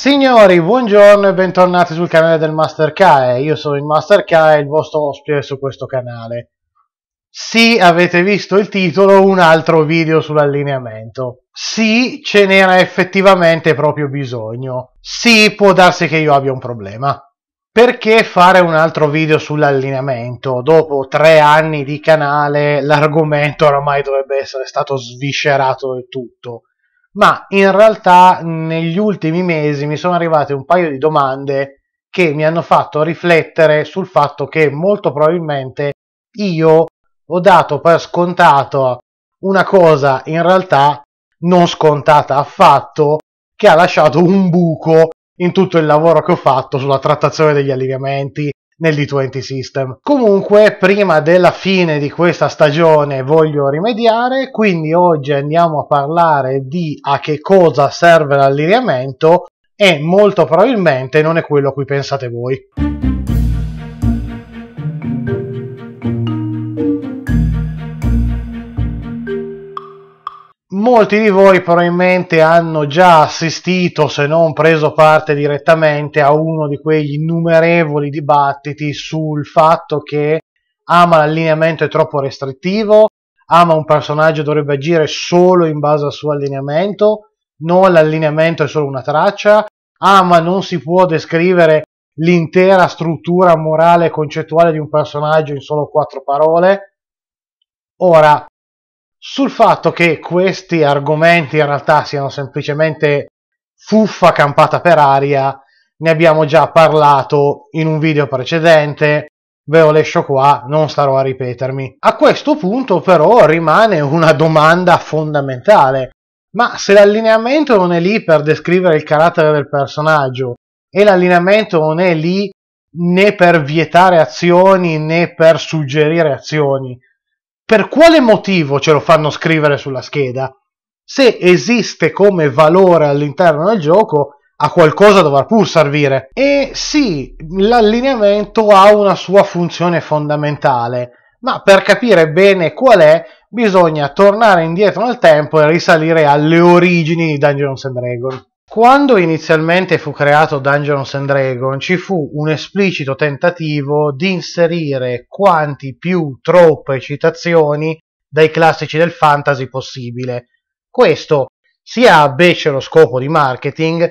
Signori, buongiorno e bentornati sul canale del Master Kae. Io sono il Master Kae, il vostro ospite su questo canale. Sì, avete visto il titolo, un altro video sull'allineamento. Sì, ce n'era effettivamente proprio bisogno. Sì, può darsi che io abbia un problema. Perché fare un altro video sull'allineamento? Dopo tre anni di canale, l'argomento oramai dovrebbe essere stato sviscerato e tutto ma in realtà negli ultimi mesi mi sono arrivate un paio di domande che mi hanno fatto riflettere sul fatto che molto probabilmente io ho dato per scontato una cosa in realtà non scontata affatto che ha lasciato un buco in tutto il lavoro che ho fatto sulla trattazione degli allineamenti nell'E20 System. Comunque, prima della fine di questa stagione voglio rimediare, quindi oggi andiamo a parlare di a che cosa serve l'allineamento e molto probabilmente non è quello a cui pensate voi. Molti di voi probabilmente hanno già assistito, se non preso parte direttamente, a uno di quegli innumerevoli dibattiti sul fatto che ama l'allineamento è troppo restrittivo, ama un personaggio dovrebbe agire solo in base al suo allineamento, non l'allineamento è solo una traccia, ama non si può descrivere l'intera struttura morale e concettuale di un personaggio in solo quattro parole. Ora, sul fatto che questi argomenti in realtà siano semplicemente fuffa campata per aria, ne abbiamo già parlato in un video precedente, ve lo lascio qua, non starò a ripetermi. A questo punto però rimane una domanda fondamentale, ma se l'allineamento non è lì per descrivere il carattere del personaggio e l'allineamento non è lì né per vietare azioni né per suggerire azioni, per quale motivo ce lo fanno scrivere sulla scheda? Se esiste come valore all'interno del gioco, a qualcosa dovrà pur servire. E sì, l'allineamento ha una sua funzione fondamentale, ma per capire bene qual è bisogna tornare indietro nel tempo e risalire alle origini di Dungeons and Dragons. Quando inizialmente fu creato Dungeons and Dragons ci fu un esplicito tentativo di inserire quanti più troppe citazioni dai classici del fantasy possibile. Questo sia a becero scopo di marketing,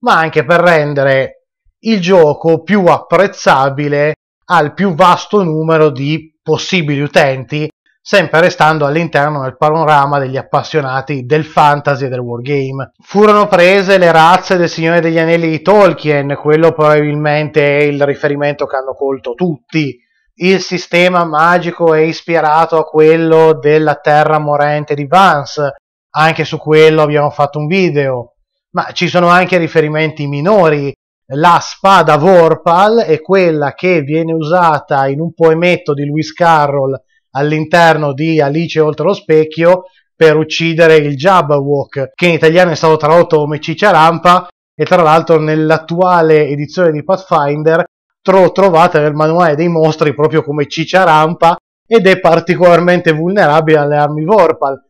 ma anche per rendere il gioco più apprezzabile al più vasto numero di possibili utenti sempre restando all'interno del panorama degli appassionati del fantasy e del wargame. Furono prese le razze del Signore degli Anelli di Tolkien, quello probabilmente è il riferimento che hanno colto tutti. Il sistema magico è ispirato a quello della Terra Morente di Vance, anche su quello abbiamo fatto un video, ma ci sono anche riferimenti minori. La spada Vorpal è quella che viene usata in un poemetto di Lewis Carroll all'interno di Alice oltre lo specchio per uccidere il Jabberwock, che in italiano è stato tradotto come Ciccia Rampa, e tra l'altro nell'attuale edizione di Pathfinder tro- trovate nel manuale dei mostri proprio come Ciccia Rampa, ed è particolarmente vulnerabile alle armi Vorpal.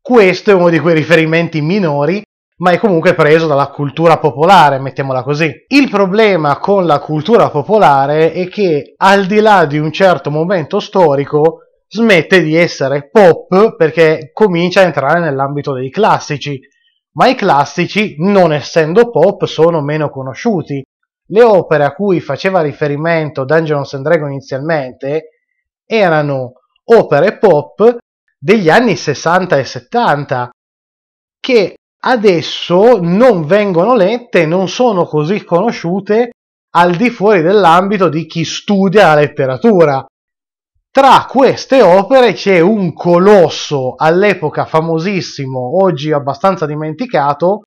Questo è uno di quei riferimenti minori ma è comunque preso dalla cultura popolare, mettiamola così. Il problema con la cultura popolare è che al di là di un certo momento storico smette di essere pop perché comincia a entrare nell'ambito dei classici, ma i classici, non essendo pop, sono meno conosciuti. Le opere a cui faceva riferimento Dungeons and Dragons inizialmente erano opere pop degli anni 60 e 70 che adesso non vengono lette, non sono così conosciute al di fuori dell'ambito di chi studia la letteratura. Tra queste opere c'è un colosso all'epoca famosissimo, oggi abbastanza dimenticato,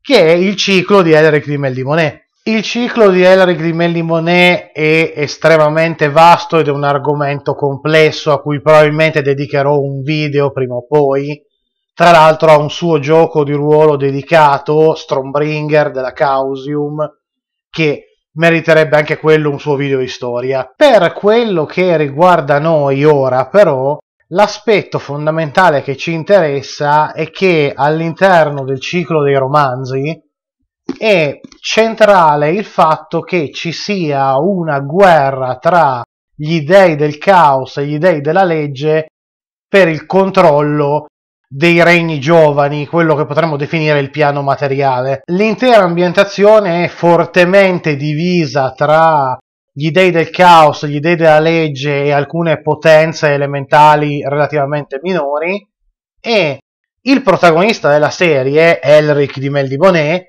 che è il ciclo di Elric di Mellimonet. Il ciclo di Elric di Mellimonet è estremamente vasto ed è un argomento complesso a cui probabilmente dedicherò un video prima o poi, tra l'altro ha un suo gioco di ruolo dedicato, Strombringer della Causium, che meriterebbe anche quello un suo video di storia. Per quello che riguarda noi ora, però, l'aspetto fondamentale che ci interessa è che all'interno del ciclo dei romanzi è centrale il fatto che ci sia una guerra tra gli dei del caos e gli dei della legge per il controllo dei regni giovani, quello che potremmo definire il piano materiale. L'intera ambientazione è fortemente divisa tra gli dei del caos, gli dei della legge e alcune potenze elementali relativamente minori e il protagonista della serie, Elric di Mel di Bonnet,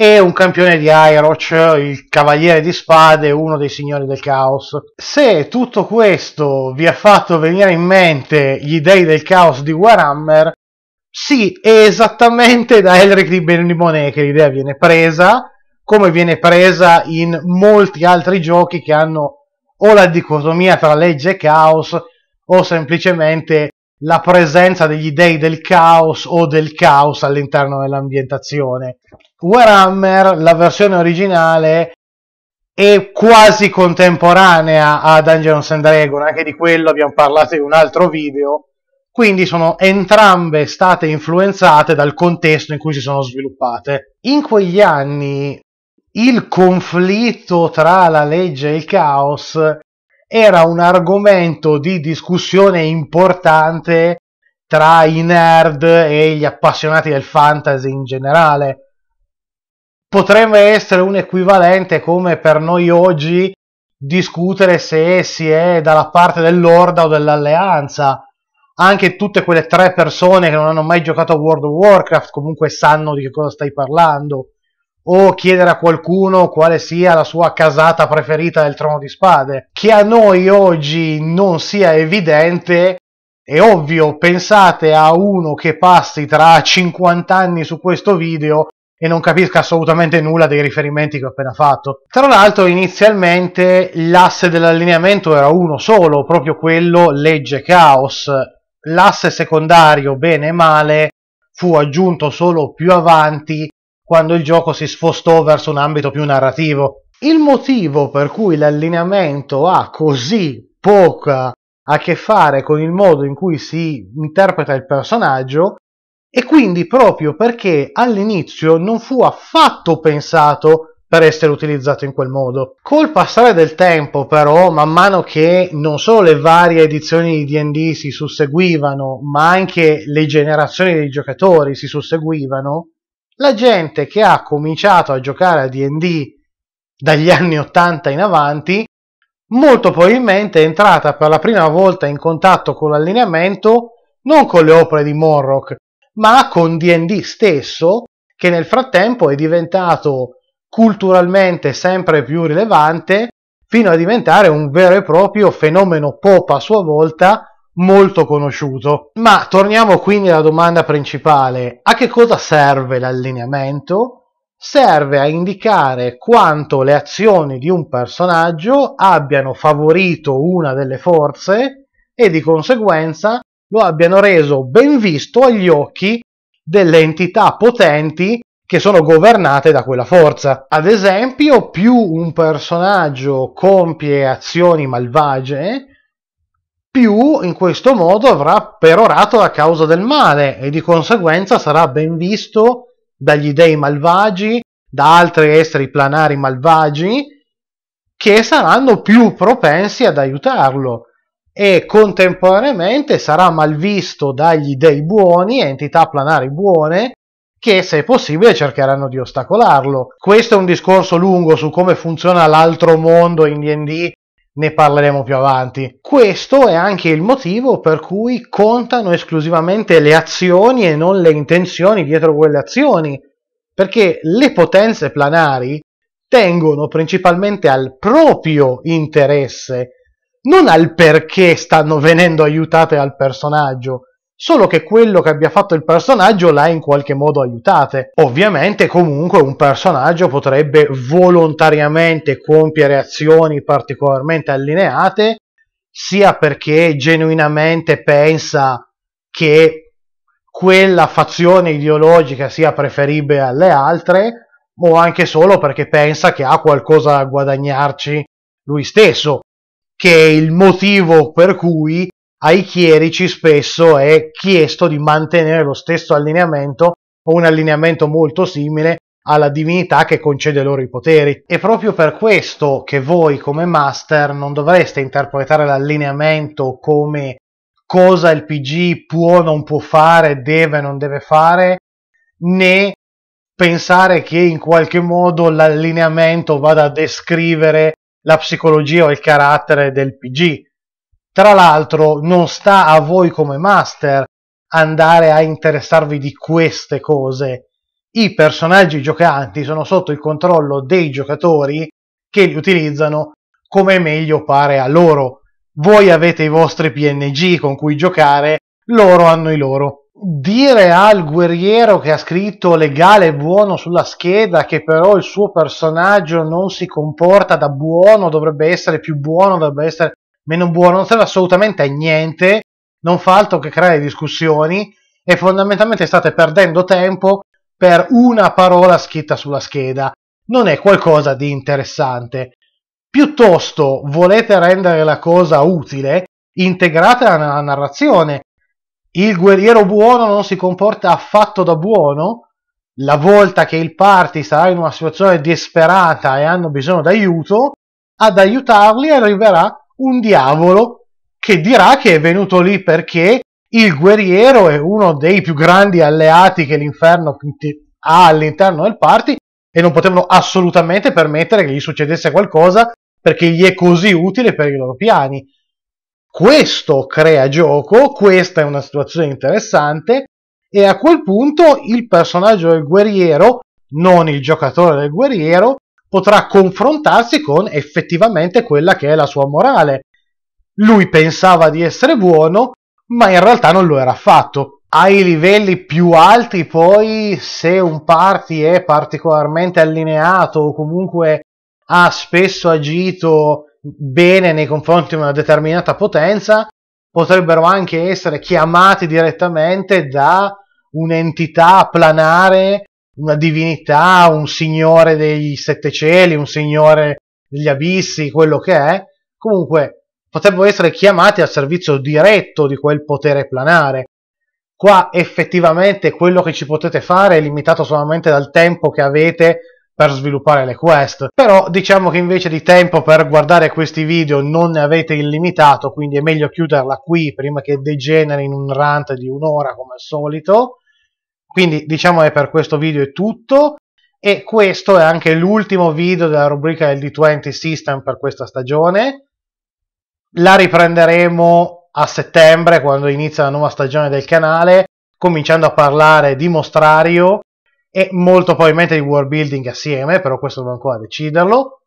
e un campione di Iroch, il cavaliere di spade, uno dei signori del caos. Se tutto questo vi ha fatto venire in mente gli dei del caos di Warhammer, sì, è esattamente da Elric di Benimone che l'idea viene presa, come viene presa in molti altri giochi che hanno o la dicotomia tra legge e caos, o semplicemente la presenza degli dei del caos o del caos all'interno dell'ambientazione. Warhammer, la versione originale, è quasi contemporanea a Dungeons and Dragons, anche di quello abbiamo parlato in un altro video, quindi sono entrambe state influenzate dal contesto in cui si sono sviluppate. In quegli anni il conflitto tra la legge e il caos era un argomento di discussione importante tra i nerd e gli appassionati del fantasy in generale potrebbe essere un equivalente come per noi oggi discutere se si è dalla parte dell'Orda o dell'Alleanza. Anche tutte quelle tre persone che non hanno mai giocato a World of Warcraft comunque sanno di che cosa stai parlando. O chiedere a qualcuno quale sia la sua casata preferita del trono di spade. Che a noi oggi non sia evidente è ovvio. Pensate a uno che passi tra 50 anni su questo video e non capisca assolutamente nulla dei riferimenti che ho appena fatto. Tra l'altro inizialmente l'asse dell'allineamento era uno solo, proprio quello legge caos. L'asse secondario, bene e male, fu aggiunto solo più avanti quando il gioco si sfostò verso un ambito più narrativo. Il motivo per cui l'allineamento ha così poca a che fare con il modo in cui si interpreta il personaggio e quindi proprio perché all'inizio non fu affatto pensato per essere utilizzato in quel modo. Col passare del tempo, però, man mano che non solo le varie edizioni di DD si susseguivano, ma anche le generazioni dei giocatori si susseguivano, la gente che ha cominciato a giocare a DD dagli anni 80 in avanti, molto probabilmente è entrata per la prima volta in contatto con l'allineamento non con le opere di Morrock, ma con DD stesso, che nel frattempo è diventato culturalmente sempre più rilevante fino a diventare un vero e proprio fenomeno pop a sua volta molto conosciuto. Ma torniamo quindi alla domanda principale, a che cosa serve l'allineamento? Serve a indicare quanto le azioni di un personaggio abbiano favorito una delle forze e di conseguenza lo abbiano reso ben visto agli occhi delle entità potenti che sono governate da quella forza. Ad esempio, più un personaggio compie azioni malvagie, più in questo modo avrà perorato la causa del male e di conseguenza sarà ben visto dagli dei malvagi, da altri esseri planari malvagi, che saranno più propensi ad aiutarlo e contemporaneamente sarà malvisto dagli dei buoni, entità planari buone, che se possibile cercheranno di ostacolarlo. Questo è un discorso lungo su come funziona l'altro mondo in DD, ne parleremo più avanti. Questo è anche il motivo per cui contano esclusivamente le azioni e non le intenzioni dietro quelle azioni, perché le potenze planari tengono principalmente al proprio interesse non al perché stanno venendo aiutate al personaggio, solo che quello che abbia fatto il personaggio l'ha in qualche modo aiutate. Ovviamente comunque un personaggio potrebbe volontariamente compiere azioni particolarmente allineate, sia perché genuinamente pensa che quella fazione ideologica sia preferibile alle altre, o anche solo perché pensa che ha qualcosa da guadagnarci lui stesso che è il motivo per cui ai chierici spesso è chiesto di mantenere lo stesso allineamento o un allineamento molto simile alla divinità che concede loro i poteri. È proprio per questo che voi come master non dovreste interpretare l'allineamento come cosa il PG può o non può fare, deve o non deve fare, né pensare che in qualche modo l'allineamento vada a descrivere la psicologia o il carattere del PG. Tra l'altro non sta a voi come master andare a interessarvi di queste cose. I personaggi giocanti sono sotto il controllo dei giocatori che li utilizzano come meglio pare a loro. Voi avete i vostri PNG con cui giocare, loro hanno i loro dire al guerriero che ha scritto legale e buono sulla scheda che però il suo personaggio non si comporta da buono, dovrebbe essere più buono, dovrebbe essere meno buono, non serve assolutamente a niente, non fa altro che creare discussioni e fondamentalmente state perdendo tempo per una parola scritta sulla scheda. Non è qualcosa di interessante. Piuttosto volete rendere la cosa utile, integratela nella narrazione il guerriero buono non si comporta affatto da buono, la volta che il party sarà in una situazione disperata e hanno bisogno d'aiuto, ad aiutarli arriverà un diavolo che dirà che è venuto lì perché il guerriero è uno dei più grandi alleati che l'inferno ha all'interno del party e non potevano assolutamente permettere che gli succedesse qualcosa perché gli è così utile per i loro piani. Questo crea gioco, questa è una situazione interessante e a quel punto il personaggio del guerriero, non il giocatore del guerriero, potrà confrontarsi con effettivamente quella che è la sua morale. Lui pensava di essere buono, ma in realtà non lo era affatto. Ai livelli più alti poi, se un party è particolarmente allineato o comunque ha spesso agito bene nei confronti di una determinata potenza, potrebbero anche essere chiamati direttamente da un'entità planare, una divinità, un signore dei sette cieli, un signore degli abissi, quello che è. Comunque potrebbero essere chiamati al servizio diretto di quel potere planare. Qua effettivamente quello che ci potete fare è limitato solamente dal tempo che avete per sviluppare le quest, però diciamo che invece di tempo per guardare questi video non ne avete illimitato, quindi è meglio chiuderla qui prima che degeneri in un rant di un'ora come al solito. Quindi diciamo che per questo video è tutto e questo è anche l'ultimo video della rubrica del d 20 System per questa stagione. La riprenderemo a settembre quando inizia la nuova stagione del canale, cominciando a parlare di Mostrario e molto probabilmente di world building assieme, però questo devo ancora deciderlo.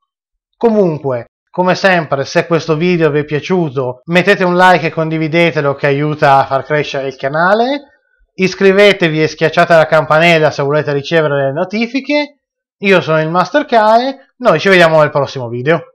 Comunque, come sempre, se questo video vi è piaciuto, mettete un like e condividetelo che aiuta a far crescere il canale. Iscrivetevi e schiacciate la campanella se volete ricevere le notifiche. Io sono il Master Kae, noi ci vediamo nel prossimo video.